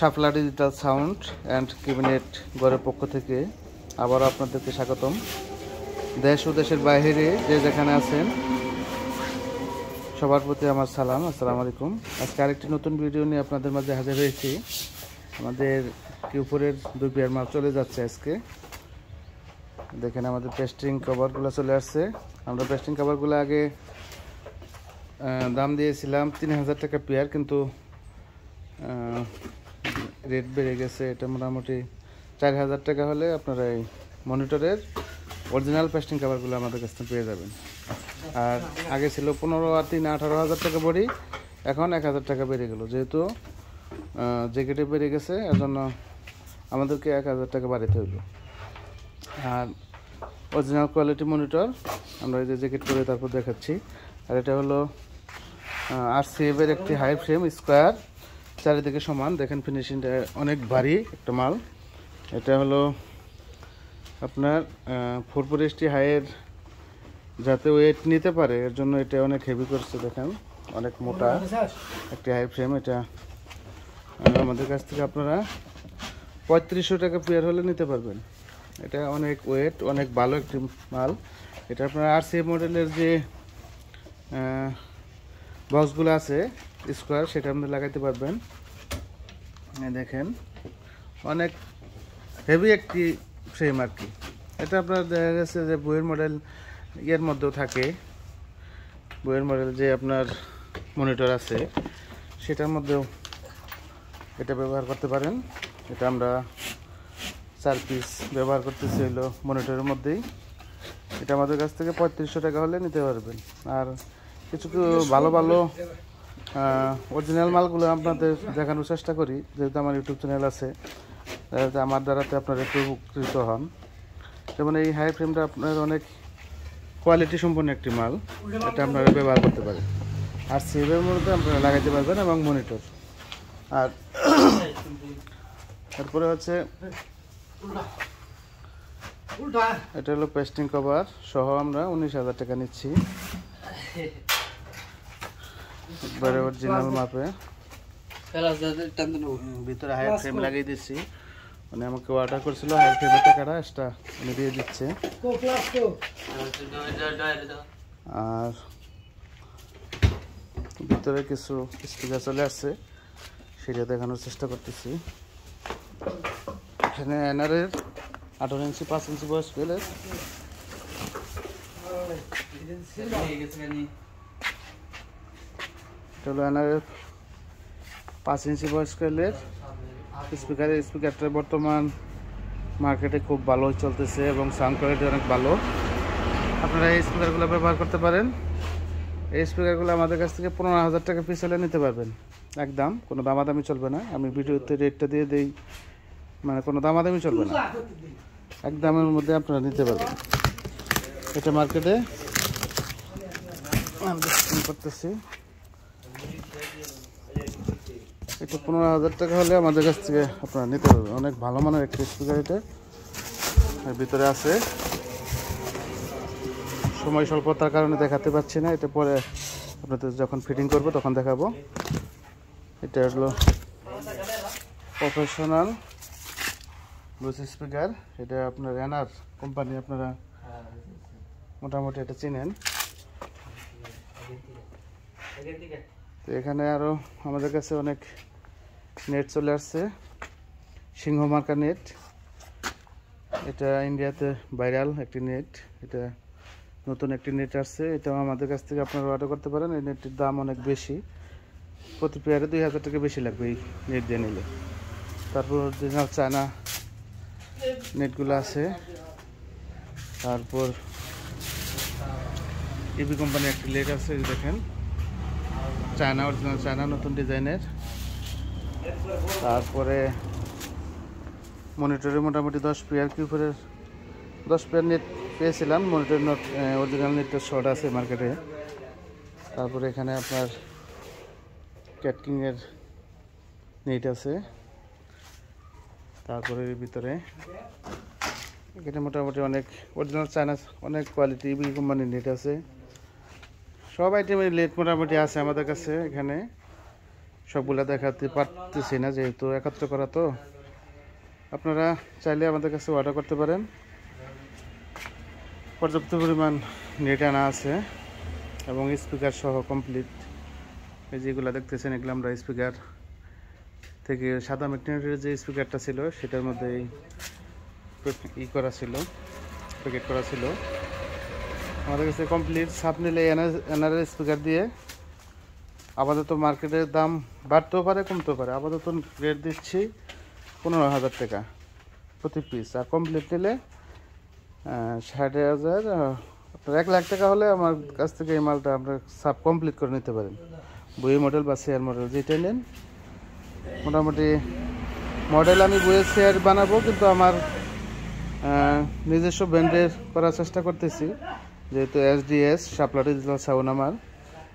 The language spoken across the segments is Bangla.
শাফলা ডিজিটাল সাউন্ড অ্যান্ড ক্যাবিনেট গড়ের পক্ষ থেকে আবারও আপনাদেরকে স্বাগতম দেশ ও দেশের বাইরে যে যেখানে আছেন সবার প্রতি আমার সালাম আসসালামু আলাইকুম আজকে আরেকটি নতুন ভিডিও নিয়ে আপনাদের মাঝে হাজির হয়েছি আমাদের কিউপুরের দুই পেয়ার মাল চলে যাচ্ছে আজকে দেখেন আমাদের পেস্টিং কভারগুলো চলে আসছে আমরা পেস্টিং কভারগুলো আগে দাম দিয়েছিলাম তিন হাজার টাকা পেয়ার কিন্তু রেট বেড়ে গেছে এটা মোটামুটি চার হাজার টাকা হলে আপনারা এই মনিটরের অরিজিনাল প্যাস্টিং কাভারগুলো আমাদের কাছ থেকে পেয়ে যাবেন আর আগে ছিল পনেরো আর তিন আঠারো হাজার টাকা ভরি এখন এক হাজার টাকা বেড়ে গেল যেহেতু জ্যাকেটে বেড়ে গেছে এর জন্য আমাদেরকে এক হাজার টাকা বাড়িতে হইল আর অরিজিনাল কোয়ালিটি মনিটর আমরা এই যে জ্যাকেট করে তারপর দেখাচ্ছি আর এটা হলো আর সিএফের একটি হাই ফ্রেম স্কোয়ার চারিদিকে সমান দেখেন ফিনিশিংটা অনেক ভারী একটা মাল এটা হলো আপনার ফোর এসটি হাইয়ের যাতে ওয়েট নিতে পারে এর জন্য এটা অনেক হেভি করছে দেখেন অনেক মোটা একটি হাই ফ্রেম এটা আমাদের কাছ থেকে আপনারা পঁয়ত্রিশশো টাকা পেয়ার হলে নিতে পারবেন এটা অনেক ওয়েট অনেক ভালো একটি মাল এটা আপনার আর সি মডেলের যে বক্সগুলো আছে স্কোয়ার সেটা আপনি লাগাইতে পারবেন দেখেন অনেক হেভি একটি ফ্রেম আর কি এটা আপনার দেখা গেছে যে বইয়ের মডেল ইয়ের মধ্যেও থাকে বইয়ের মডেল যে আপনার মনিটর আছে সেটার মধ্যেও এটা ব্যবহার করতে পারেন এটা আমরা চার পিস ব্যবহার করতেছি হইলো মনিটরের মধ্যেই এটা আমাদের কাছ থেকে পঁয়ত্রিশশো টাকা হলে নিতে পারবেন আর কিছু ভালো ভালো অরিজিনাল মালগুলো আপনাদের দেখানোর চেষ্টা করি যেহেতু আমার ইউটিউব চ্যানেল আছে আমার দ্বারাতে আপনারা একটু উপকৃত হন যেমন এই হাই ফ্রেমটা আপনার অনেক কোয়ালিটি সম্পন্ন একটি মাল এটা আপনারা ব্যবহার করতে পারেন আর সেভের মধ্যে আপনারা লাগাতে পারবেন এবং মনিটর আর তারপরে হচ্ছে এটা হলো পেস্টিং কভার সহ আমরা উনিশ হাজার টাকা নিচ্ছি একবারে অরিজিনাল মাপে ভিতরে হাই ফ্রেম লাগিয়ে দিচ্ছি মানে আমাকে অর্ডার করছিল হাই ফ্রেমের টাকাটা এক্সট্রা আমি দিয়ে দিচ্ছে আর ভিতরে কিছু স্পিকার চলে আসছে সেটা দেখানোর চেষ্টা করতেছি এখানে এনারের আঠারো ইঞ্চি পাঁচ ইঞ্চি বয়স পেলে তাহলে এনারের পাঁচ ইঞ্চি ভয়েস কয়েলের স্পিকারের স্পিকারটা বর্তমান মার্কেটে খুব ভালো চলতেছে এবং সাউন্ড কোয়ালিটি অনেক ভালো আপনারা এই স্পিকারগুলো ব্যবহার করতে পারেন এই স্পিকারগুলো আমাদের কাছ থেকে পনেরো হাজার টাকা পিস হলে নিতে পারবেন একদম কোনো দামাদামি চলবে না আমি ভিডিওতে রেটটা দিয়ে দিই মানে কোনো দামাদামি চলবে না এক দামের মধ্যে আপনারা নিতে পারবেন এটা মার্কেটে করতেছি মাত্র পনেরো হাজার টাকা হলে আমাদের কাছ থেকে আপনারা নিতে পারবেন অনেক ভালো মানের একটা স্পিকার এটা ভিতরে আছে সময় স্বল্পতার কারণে দেখাতে পাচ্ছি না এটা পরে আপনাদের যখন ফিটিং করব তখন দেখাবো এটা হলো প্রফেশনাল ব্লুস স্পিকার এটা আপনার এনার কোম্পানি আপনারা মোটামুটি এটা চিনেন তো এখানে আরও আমাদের কাছে অনেক নেট চলে আসছে সিংহ মার্কা নেট এটা ইন্ডিয়াতে ভাইরাল একটি নেট এটা নতুন একটি নেট আসছে এটাও আমাদের কাছ থেকে আপনারা অর্ডার করতে পারেন এই নেটটির দাম অনেক বেশি প্রতি পেয়ারে দুই হাজার টাকা বেশি লাগবে এই নেট দিয়ে নিলে তারপর অরিজিনাল চায়না নেটগুলো আছে তারপর ইবি কোম্পানির একটি লেট আছে দেখেন চায়না অরিজিনাল চায়না নতুন ডিজাইনের তারপরে মনিটরে মোটামুটি দশ পেয়ার করে দশ পেয়ার নেট পেয়েছিলাম মনিটর নট অরিজিনাল নেটের শর্ট আছে মার্কেটে তারপরে এখানে আপনার ক্যাটকিংয়ের নেট আছে তারপরে ভিতরে এখানে মোটামুটি অনেক অরিজিনাল চায়না অনেক কোয়ালিটি বিভিন্ন কোম্পানির নেট আছে সব আইটেমের নেট মোটামুটি আছে আমাদের কাছে এখানে সবগুলা দেখাতে পারতেছি না যেহেতু একত্র করা তো আপনারা চাইলে আমাদের কাছে অর্ডার করতে পারেন পর্যাপ্ত পরিমাণ নেট আনা আছে এবং স্পিকার সহ কমপ্লিট এই যেগুলো দেখতেছেন এগুলো আমরা স্পিকার থেকে সাদা মেটিনের যে স্পিকারটা ছিল সেটার মধ্যে ই করা ছিল প্যাকেট করা ছিল আমাদের কাছে কমপ্লিট সাপ নিলে এনআর স্পিকার দিয়ে আপাতত মার্কেটের দাম বাড়তেও পারে কমতেও পারে আপাতত রেট দিচ্ছি পনেরো হাজার টাকা প্রতি পিস আর কমপ্লিট নিলে ষাট হাজার আপনার এক লাখ টাকা হলে আমার কাছ থেকে এই মালটা আপনার সাব কমপ্লিট করে নিতে পারেন বই মডেল বা শেয়ার মডেল যেটা নেন মোটামুটি মডেল আমি বইয়ের শেয়ার বানাবো কিন্তু আমার নিজস্ব ব্র্যান্ডের করার চেষ্টা করতেছি যেহেতু S SDS Shapla digital sound আমার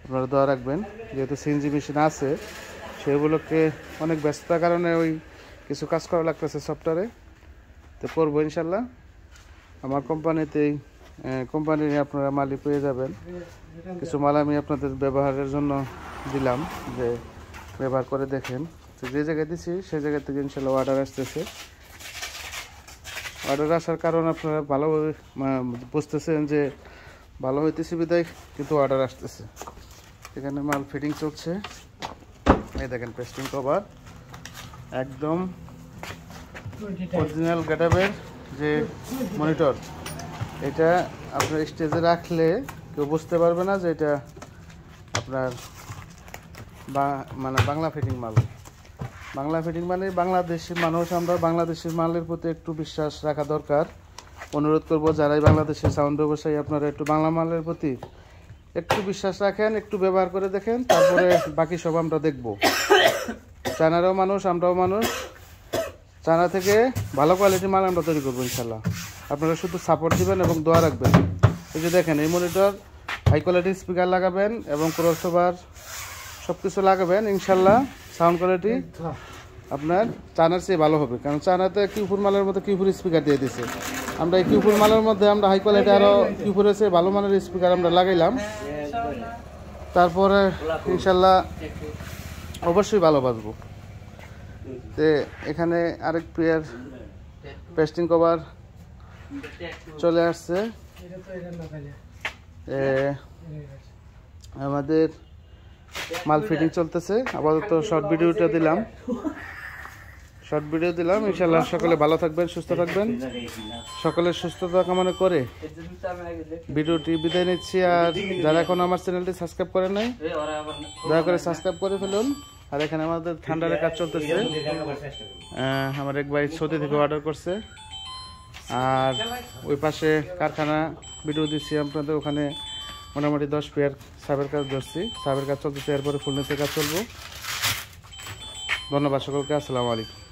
আপনারা দোয়া রাখবেন যেহেতু সিএনজি মেশিন আছে সেগুলোকে অনেক ব্যস্ততার কারণে ওই কিছু কাজ করা লাগতেছে সফটওয়্যারে তো করবো ইনশাল্লাহ আমার কোম্পানিতেই কোম্পানি আপনারা মালি পেয়ে যাবেন কিছু মাল আমি আপনাদের ব্যবহারের জন্য দিলাম যে ব্যবহার করে দেখেন তো যে জায়গায় দিছি সেই জায়গা থেকে ইনশাল্লাহ অর্ডার আসতেছে অর্ডার আসার কারণ আপনারা ভালোভাবে বুঝতেছেন যে ভালো হইতেছে বিদায় কিন্তু অর্ডার আসতেছে এখানে মাল ফিটিং চলছে এই দেখেন পেস্টিং কভার একদম অরিজিনাল গেটাবের যে মনিটর এটা আপনার স্টেজে রাখলে কেউ বুঝতে পারবে না যে এটা আপনার মানে বাংলা ফিটিং মাল বাংলা ফিটিং মানে বাংলাদেশের মানুষ আমরা বাংলাদেশের মালের প্রতি একটু বিশ্বাস রাখা দরকার অনুরোধ করব যারাই বাংলাদেশের সাউন্ড ব্যবসায়ী আপনারা একটু বাংলা মালের প্রতি একটু বিশ্বাস রাখেন একটু ব্যবহার করে দেখেন তারপরে বাকি সব আমরা দেখব চায়নারও মানুষ আমরাও মানুষ চায়না থেকে ভালো কোয়ালিটির মাল আমরা তৈরি করবো ইনশাল্লাহ আপনারা শুধু সাপোর্ট দিবেন এবং দোয়া রাখবেন এই যে দেখেন এই মনিটর হাই কোয়ালিটির স্পিকার লাগাবেন এবং ক্রসওভার সব কিছু লাগাবেন ইনশাল্লাহ সাউন্ড কোয়ালিটি আপনার চানার চেয়ে ভালো হবে কারণ চানাতে কিউফুর মালের মতো কিউফুর স্পিকার দিয়ে দিছে আমরা এই কিউপুর মালের মধ্যে আমরা হাই কোয়ালিটি আরও কিউপুর এসে ভালো মানের স্পিকার আমরা লাগাইলাম তারপরে ইনশাল্লাহ অবশ্যই ভালো বাঁচব তে এখানে আরেক প্লেয়ার পেস্টিং কভার চলে আসছে আমাদের মাল ফিটিং চলতেছে আপাতত শর্ট ভিডিওটা দিলাম শর্ট ভিডিও দিলাম ইনশাল্লাহ সকলে ভালো থাকবেন সুস্থ থাকবেন সকলের সুস্থতা কামনা করে ভিডিওটি বিদায় নিচ্ছি আর যারা এখন আমার চ্যানেলটি সাবস্ক্রাইব করেন নাই দয়া করে সাবস্ক্রাইব করে ফেলুন আর এখানে আমাদের ঠান্ডার কাজ চলতেছে আমার এক ভাই সৌদি থেকে অর্ডার করছে আর ওই পাশে কারখানা ভিডিও দিচ্ছি আপনাদের ওখানে মোটামুটি দশ পেয়ার সাবের কাজ ধরছি সাবের কাজ চলতেছে এরপরে ফুলনেসের কাজ চলবো ধন্যবাদ সকলকে আসসালামু আলাইকুম